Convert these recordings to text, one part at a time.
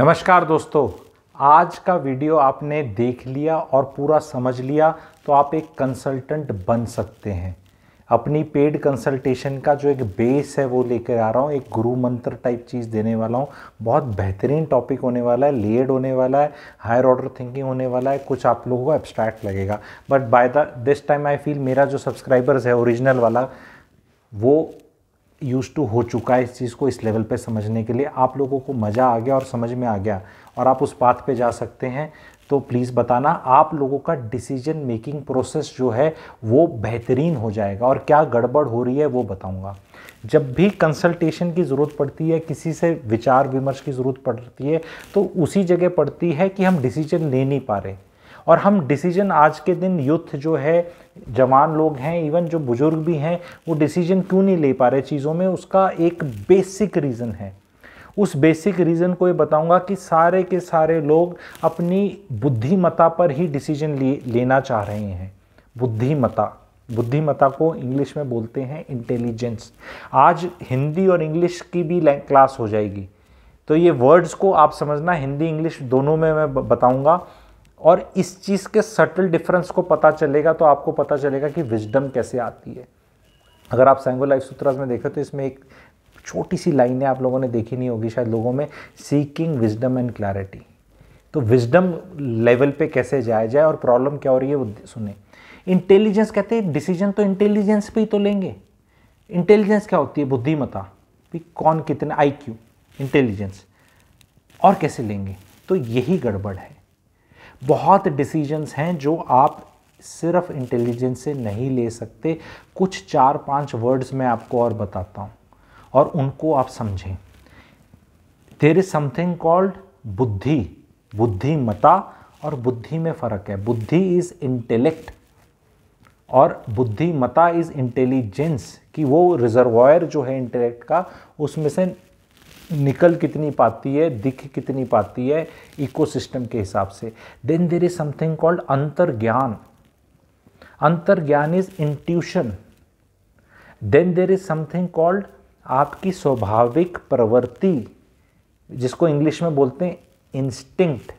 नमस्कार दोस्तों आज का वीडियो आपने देख लिया और पूरा समझ लिया तो आप एक कंसल्टेंट बन सकते हैं अपनी पेड कंसल्टेशन का जो एक बेस है वो लेकर आ रहा हूँ एक गुरु मंत्र टाइप चीज़ देने वाला हूँ बहुत बेहतरीन टॉपिक होने वाला है लेड होने वाला है हायर ऑर्डर थिंकिंग होने वाला है कुछ आप लोगों को एब्स्ट्रैक्ट लगेगा but by the this time I feel मेरा जो सब्सक्राइबर्स है ओरिजिनल वाला वो यूज़ टू हो चुका है इस चीज़ को इस लेवल पे समझने के लिए आप लोगों को मज़ा आ गया और समझ में आ गया और आप उस पाथ पे जा सकते हैं तो प्लीज़ बताना आप लोगों का डिसीजन मेकिंग प्रोसेस जो है वो बेहतरीन हो जाएगा और क्या गड़बड़ हो रही है वो बताऊँगा जब भी कंसल्टेशन की ज़रूरत पड़ती है किसी से विचार विमर्श की ज़रूरत पड़ती है तो उसी जगह पड़ती है कि हम डिसीजन ले नहीं पा रहे और हम डिसीजन आज के दिन यूथ जो है जवान लोग हैं इवन जो बुज़ुर्ग भी हैं वो डिसीजन क्यों नहीं ले पा रहे चीज़ों में उसका एक बेसिक रीज़न है उस बेसिक रीज़न को ये बताऊंगा कि सारे के सारे लोग अपनी बुद्धिमता पर ही डिसीजन ले, लेना चाह रहे हैं बुद्धिमता बुद्धिमता को इंग्लिश में बोलते हैं इंटेलिजेंस आज हिंदी और इंग्लिश की भी क्लास हो जाएगी तो ये वर्ड्स को आप समझना हिंदी इंग्लिश दोनों में मैं बताऊंगा और इस चीज़ के सटल डिफरेंस को पता चलेगा तो आपको पता चलेगा कि विजडम कैसे आती है अगर आप सैंगो लाइफ सूत्रास में देखें तो इसमें एक छोटी सी है आप लोगों ने देखी नहीं होगी शायद लोगों में सीकिंग विजडम एंड क्लैरिटी तो विजडम लेवल पे कैसे जाया जाए और प्रॉब्लम क्या हो रही है वो सुने इंटेलिजेंस कहते हैं डिसीजन तो इंटेलिजेंस पे ही तो लेंगे इंटेलिजेंस क्या होती है बुद्धिमता भी कौन कितने आईक्यू इंटेलिजेंस और कैसे लेंगे तो यही गड़बड़ है बहुत डिसीजंस हैं जो आप सिर्फ इंटेलिजेंस से नहीं ले सकते कुछ चार पांच वर्ड्स मैं आपको और बताता हूँ और उनको आप समझें देर इज़ समथिंग कॉल्ड बुद्धि बुद्धिमता और बुद्धि में फ़र्क है बुद्धि इज़ इंटेलेक्ट और बुद्धिमता इज़ इंटेलिजेंस कि वो रिजर्वायर जो है इंटेलेक्ट का उसमें से निकल कितनी पाती है दिख कितनी पाती है इकोसिस्टम के हिसाब से then there is something called अंतर्ज्ञान अंतर्ज्ञान is intuition then there is something called आपकी स्वाभाविक प्रवृत्ति जिसको इंग्लिश में बोलते हैं इंस्टिंक्ट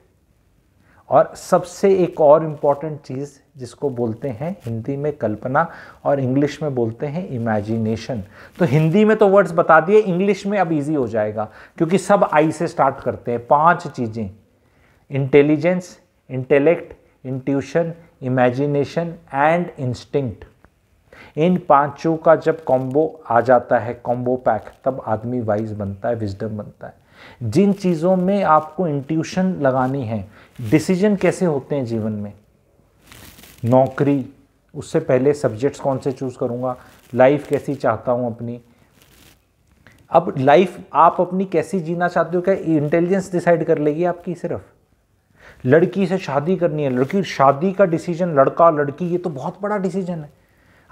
और सबसे एक और इम्पॉर्टेंट चीज़ जिसको बोलते हैं हिंदी में कल्पना और इंग्लिश में बोलते हैं इमेजिनेशन तो हिंदी में तो वर्ड्स बता दिए इंग्लिश में अब इजी हो जाएगा क्योंकि सब आई से स्टार्ट करते हैं पांच चीज़ें intelligence intellect intuition imagination and instinct इन पांचों का जब कॉम्बो आ जाता है कॉम्बो पैक तब आदमी वाइज बनता है विजडम बनता है जिन चीज़ों में आपको इंट्यूशन लगानी है डिसीजन कैसे होते हैं जीवन में नौकरी उससे पहले सब्जेक्ट्स कौन से चूज़ करूँगा लाइफ कैसी चाहता हूँ अपनी अब लाइफ आप अपनी कैसी जीना चाहते हो क्या इंटेलिजेंस डिसाइड कर लेगी आपकी सिर्फ लड़की से शादी करनी है लड़की शादी का डिसीजन लड़का लड़की ये तो बहुत बड़ा डिसीजन है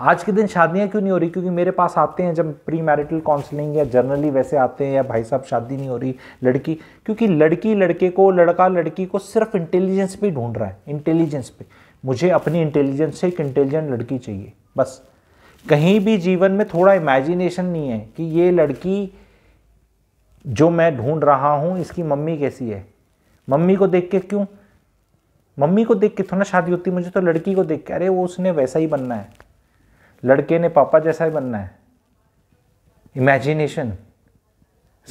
आज के दिन शादियाँ क्यों नहीं हो रही क्योंकि मेरे पास आते हैं जब प्री मैरिटल काउंसलिंग या जर्नली वैसे आते हैं या भाई साहब शादी नहीं हो रही लड़की क्योंकि लड़की लड़के को लड़का लड़की को सिर्फ इंटेलिजेंस पे ढूंढ रहा है इंटेलिजेंस पे मुझे अपनी इंटेलिजेंस से एक इंटेलिजेंट लड़की चाहिए बस कहीं भी जीवन में थोड़ा इमेजिनेशन नहीं है कि ये लड़की जो मैं ढूंढ रहा हूँ इसकी मम्मी कैसी है मम्मी को देख के क्यों मम्मी को देख के थोड़ा शादी होती मुझे तो लड़की को देख के अरे वो उसने वैसा ही बनना है लड़के ने पापा जैसा ही बनना है इमेजिनेशन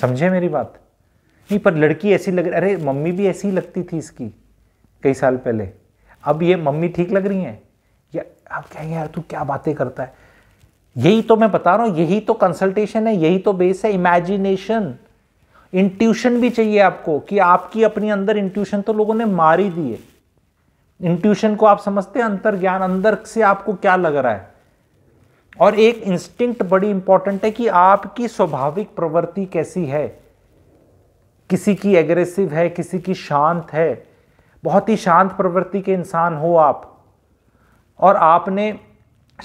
समझे मेरी बात नहीं पर लड़की ऐसी लग रही अरे मम्मी भी ऐसी लगती थी इसकी कई साल पहले अब ये मम्मी ठीक लग रही हैं या आप कहेंगे यार तू क्या बातें करता है यही तो मैं बता रहा हूँ यही तो कंसल्टेशन है यही तो बेस है इमेजिनेशन इंट्यूशन भी चाहिए आपको कि आपकी अपनी अंदर इंट्यूशन तो लोगों ने मार ही दी है इंट्यूशन को आप समझते हैं अंतर ज्ञान अंदर से आपको क्या लग रहा है और एक इंस्टिंक्ट बड़ी इंपॉर्टेंट है कि आपकी स्वाभाविक प्रवृत्ति कैसी है किसी की एग्रेसिव है किसी की शांत है बहुत ही शांत प्रवृत्ति के इंसान हो आप और आपने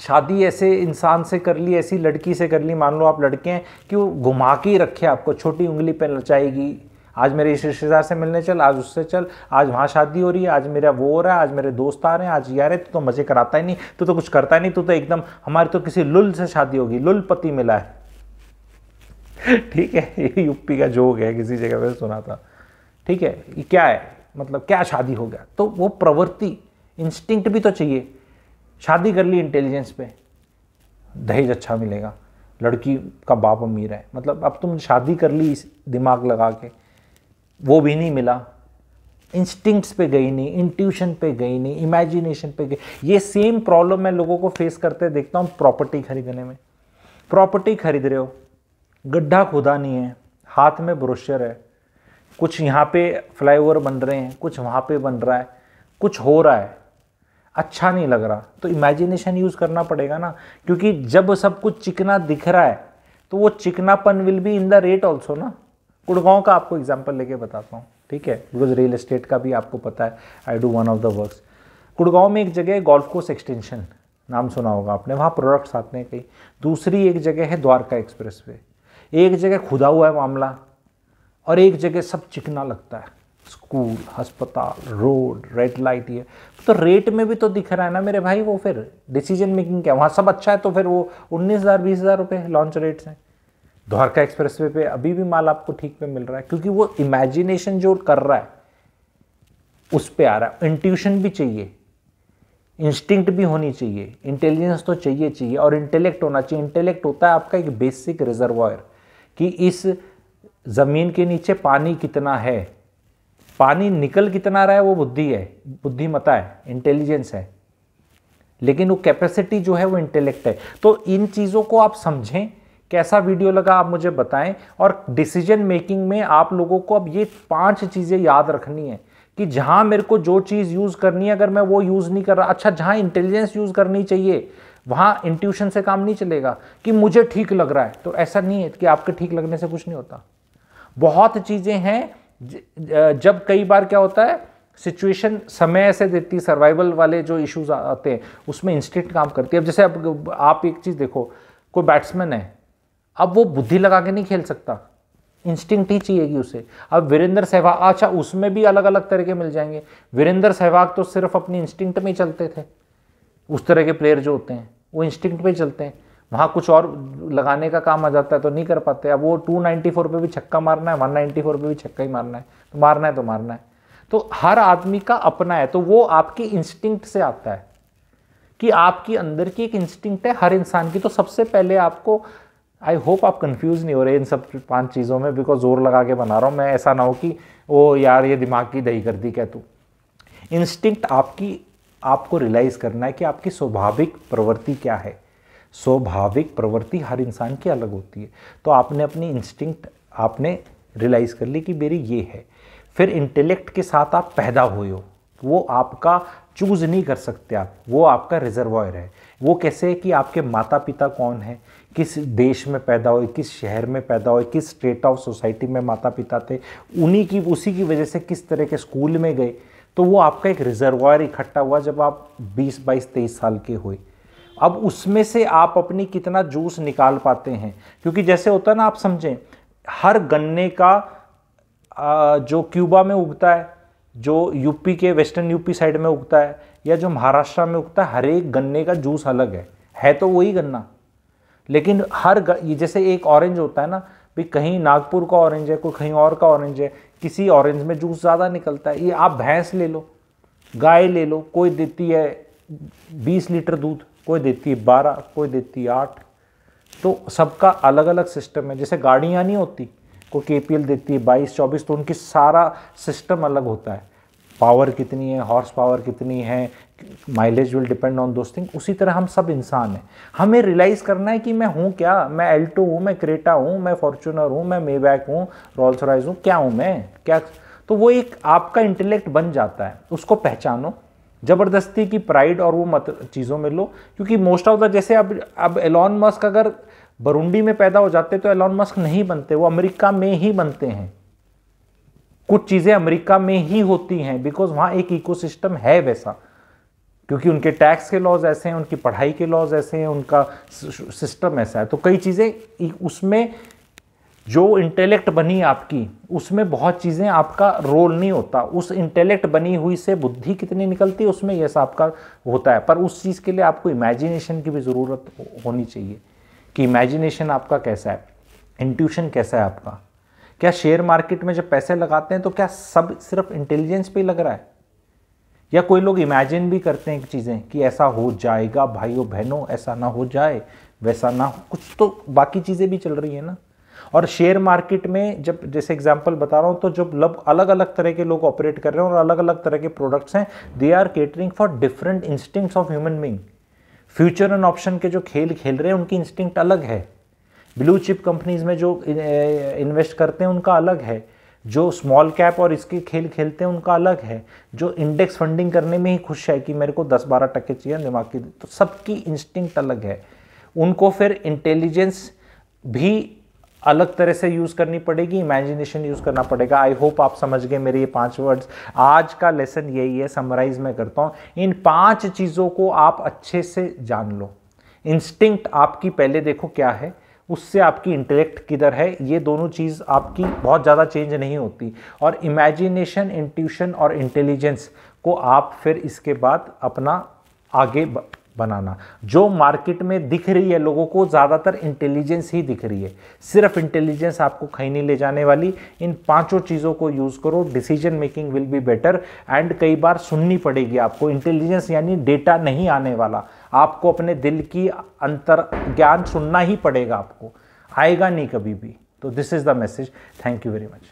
शादी ऐसे इंसान से कर ली ऐसी लड़की से कर ली मान लो आप लड़के हैं कि वो घुमा के ही रखे आपको छोटी उंगली पे नचाएगी आज मेरे इस रिश्तेदार से मिलने चल आज उससे चल आज वहाँ शादी हो रही है आज मेरा वो हो रहा है आज मेरे दोस्त आ रहे हैं आज यार तू तो मज़े कराता ही नहीं तू तो कुछ करता ही नहीं तू तो एकदम हमारी तो किसी लुल से शादी होगी लुल पति मिला है ठीक है ये यूपी का जोक है किसी जगह पर सुना था ठीक है ये क्या है मतलब क्या शादी हो गया तो वो प्रवृत्ति इंस्टिंक्ट भी तो चाहिए शादी कर ली इंटेलिजेंस पे दहेज अच्छा मिलेगा लड़की का बाप अमीर है मतलब अब तुम शादी कर ली इस दिमाग लगा के वो भी नहीं मिला इंस्टिंक्ट्स पे गई नहीं इंट्यूशन पे गई नहीं इमेजिनेशन पे गई ये सेम प्रॉब्लम मैं लोगों को फेस करते देखता हूँ प्रॉपर्टी खरीदने में प्रॉपर्टी खरीद रहे हो गड्ढा खुदा नहीं है हाथ में ब्रोशर है कुछ यहाँ पे फ्लाईओवर बन रहे हैं कुछ वहाँ पे बन रहा है कुछ हो रहा है अच्छा नहीं लग रहा तो इमेजिनेशन यूज़ करना पड़ेगा ना क्योंकि जब सब कुछ चिकना दिख रहा है तो वो चिकनापन will be in the rate also ना गुड़गांव का आपको एग्जाम्पल लेके बताता हूँ ठीक है बिकॉज रियल इस्टेट का भी आपको पता है I do one of the works Gurgaon में एक जगह है गोल्फ कोर्स एक्सटेंशन नाम सुना होगा आपने वहाँ प्रोडक्ट्स आते हैं कई दूसरी एक जगह है द्वारका एक्सप्रेस वे एक जगह खुदा हुआ है मामला और एक जगह सब चिकना लगता है स्कूल अस्पताल रोड रेड लाइट ये तो रेट में भी तो दिख रहा है ना मेरे भाई वो फिर डिसीजन मेकिंग क्या वहाँ सब अच्छा है तो फिर वो उन्नीस हज़ार बीस हज़ार रुपये लॉन्च रेट्स हैं द्वारका एक्सप्रेस वे पे अभी भी माल आपको ठीक पे मिल रहा है क्योंकि वो इमेजिनेशन जो कर रहा है उस पे आ रहा है इंट्यूशन भी चाहिए इंस्टिंक्ट भी होनी चाहिए इंटेलिजेंस तो चाहिए चाहिए और इंटेलेक्ट होना चाहिए इंटेलेक्ट होता है आपका एक बेसिक रिजर्वायर कि इस ज़मीन के नीचे पानी कितना है पानी निकल कितना रहा है वो बुद्धि है बुद्धिमता है इंटेलिजेंस है लेकिन वो कैपेसिटी जो है वो इंटेलेक्ट है तो इन चीज़ों को आप समझें कैसा वीडियो लगा आप मुझे बताएं और डिसीजन मेकिंग में आप लोगों को अब ये पांच चीज़ें याद रखनी है कि जहां मेरे को जो चीज़ यूज़ करनी है अगर मैं वो यूज़ नहीं कर रहा अच्छा जहाँ इंटेलिजेंस यूज़ करनी चाहिए वहाँ इंट्यूशन से काम नहीं चलेगा कि मुझे ठीक लग रहा है तो ऐसा नहीं है कि आपके ठीक लगने से कुछ नहीं होता बहुत चीज़ें हैं जब कई बार क्या होता है सिचुएशन समय ऐसे देती सर्वाइवल वाले जो इश्यूज आते हैं उसमें इंस्टेंट काम करती है अब जैसे अब आप एक चीज़ देखो कोई बैट्समैन है अब वो बुद्धि लगा के नहीं खेल सकता इंस्टिंक्ट ही चाहिएगी उसे अब वीरेंद्र सहवाग अच्छा उसमें भी अलग अलग तरह के मिल जाएंगे वीरेंद्र सहवाग तो सिर्फ अपनी इंस्टिंक्ट में ही चलते थे उस तरह के प्लेयर जो होते हैं वो इंस्टिंक्ट में चलते हैं वहाँ कुछ और लगाने का काम आ जाता है तो नहीं कर पाते अब वो 294 पे भी छक्का मारना है 194 पे भी छक्का ही मारना है तो मारना है तो मारना है तो हर आदमी का अपना है तो वो आपकी इंस्टिंक्ट से आता है कि आपकी अंदर की एक इंस्टिंक्ट है हर इंसान की तो सबसे पहले आपको आई होप आप कंफ्यूज नहीं हो रहे इन सब पांच चीज़ों में बिकॉज ज़ोर लगा के बना रहा हूँ मैं ऐसा ना हो कि ओ यार ये दिमाग की दही कर दी कह तू इंस्टिंक्ट आपकी आपको रियलाइज़ करना है कि आपकी स्वाभाविक प्रवृत्ति क्या है स्वाभाविक प्रवृत्ति हर इंसान की अलग होती है तो आपने अपनी इंस्टिंक्ट आपने रियलाइज़ कर ली कि मेरी ये है फिर इंटेलेक्ट के साथ आप पैदा हुए हो वो आपका चूज़ नहीं कर सकते आप वो आपका रिजर्वायर है वो कैसे है कि आपके माता पिता कौन है किस देश में पैदा हुए किस शहर में पैदा हुए किस स्टेट ऑफ सोसाइटी में माता पिता थे उन्हीं की उसी की वजह से किस तरह के स्कूल में गए तो वो आपका एक रिजर्वायर इकट्ठा हुआ जब आप 20 बाईस तेईस साल के हुए अब उसमें से आप अपनी कितना जूस निकाल पाते हैं क्योंकि जैसे होता है ना आप समझें हर गन्ने का जो क्यूबा में उगता है जो यूपी के वेस्टर्न यूपी साइड में उगता है या जो महाराष्ट्र में उगता है हर एक गन्ने का जूस अलग है है तो वही गन्ना लेकिन हर ये जैसे एक ऑरेंज होता है ना भी कहीं नागपुर का ऑरेंज है कोई कहीं और का ऑरेंज है किसी ऑरेंज में जूस ज़्यादा निकलता है ये आप भैंस ले लो गाय ले लो कोई देती है बीस लीटर दूध कोई देती है बारह कोई देती है आठ तो सबका अलग अलग सिस्टम है जैसे गाड़ियाँ नहीं होती कोई के देती है बाईस चौबीस तो उनकी सारा सिस्टम अलग होता है पावर कितनी है हॉर्स पावर कितनी है mileage will depend on those thing उसी तरह हम सब इंसान हैं हमें रियलाइज़ करना है कि मैं हूँ क्या मैं एल्टो हूँ मैं क्रेटा हूँ मैं फॉर्चूनर हूँ मैं मेबैक हूँ रॉल्स रॉयज हूँ क्या हूँ मैं क्या तो वो एक आपका इंटेलेक्ट बन जाता है उसको पहचानो ज़बरदस्ती की प्राइड और वो मत चीज़ों में लो क्योंकि मोस्ट ऑफ द जैसे अब अब एलॉन मस्क अगर बरुंडी में पैदा हो जाते तो एलॉन मस्क नहीं बनते वो अमेरिका में ही बनते हैं कुछ चीज़ें अमेरिका में ही होती हैं बिकॉज वहाँ एक इकोसिस्टम है वैसा क्योंकि उनके टैक्स के लॉज ऐसे हैं उनकी पढ़ाई के लॉज ऐसे हैं उनका सिस्टम ऐसा है तो कई चीज़ें उसमें जो इंटेलेक्ट बनी आपकी उसमें बहुत चीज़ें आपका रोल नहीं होता उस इंटेलेक्ट बनी हुई से बुद्धि कितनी निकलती है उसमें यह आपका होता है पर उस चीज़ के लिए आपको इमेजिनेशन की भी ज़रूरत होनी चाहिए कि इमेजिनेशन आपका कैसा है इंट्यूशन कैसा है आपका क्या शेयर मार्केट में जब पैसे लगाते हैं तो क्या सब सिर्फ इंटेलिजेंस पे ही लग रहा है या कोई लोग इमेजिन भी करते हैं चीज़ें कि ऐसा हो जाएगा भाइयों बहनों ऐसा ना हो जाए वैसा ना हो कुछ तो बाकी चीज़ें भी चल रही है ना और शेयर मार्केट में जब जैसे एग्जाम्पल बता रहा हूँ तो जब लब अलग अलग तरह के लोग ऑपरेट कर रहे हैं और अलग अलग तरह के प्रोडक्ट्स हैं they are catering for different instincts of human being future and option के जो खेल खेल रहे हैं उनकी इंस्टिंक्ट अलग है ब्लू चिप कंपनीज में जो इन्वेस्ट करते हैं उनका अलग है जो स्मॉल कैप और इसके खेल खेलते हैं उनका अलग है जो इंडेक्स फंडिंग करने में ही खुश है कि मेरे को 10-12 टक्के चाहिए दिमाग की तो सबकी इंस्टिंक्ट अलग है उनको फिर इंटेलिजेंस भी अलग तरह से यूज़ करनी पड़ेगी इमेजिनेशन यूज़ करना पड़ेगा आई होप आप समझ गए मेरे ये पांच वर्ड्स आज का लेसन यही है समराइज मैं करता हूँ इन पांच चीज़ों को आप अच्छे से जान लो इंस्टिंक्ट आपकी पहले देखो क्या है उससे आपकी इंटेलेक्ट किधर है ये दोनों चीज़ आपकी बहुत ज़्यादा चेंज नहीं होती और इमेजिनेशन इंट्यूशन और इंटेलिजेंस को आप फिर इसके बाद अपना आगे ब... बनाना जो मार्केट में दिख रही है लोगों को ज़्यादातर इंटेलिजेंस ही दिख रही है सिर्फ इंटेलिजेंस आपको कहीं नहीं ले जाने वाली इन पांचों चीज़ों को यूज़ करो decision making will be better and कई बार सुननी पड़ेगी आपको इंटेलिजेंस यानी डेटा नहीं आने वाला आपको अपने दिल की अंतर ज्ञान सुनना ही पड़ेगा आपको आएगा नहीं कभी भी तो this is the message thank you very much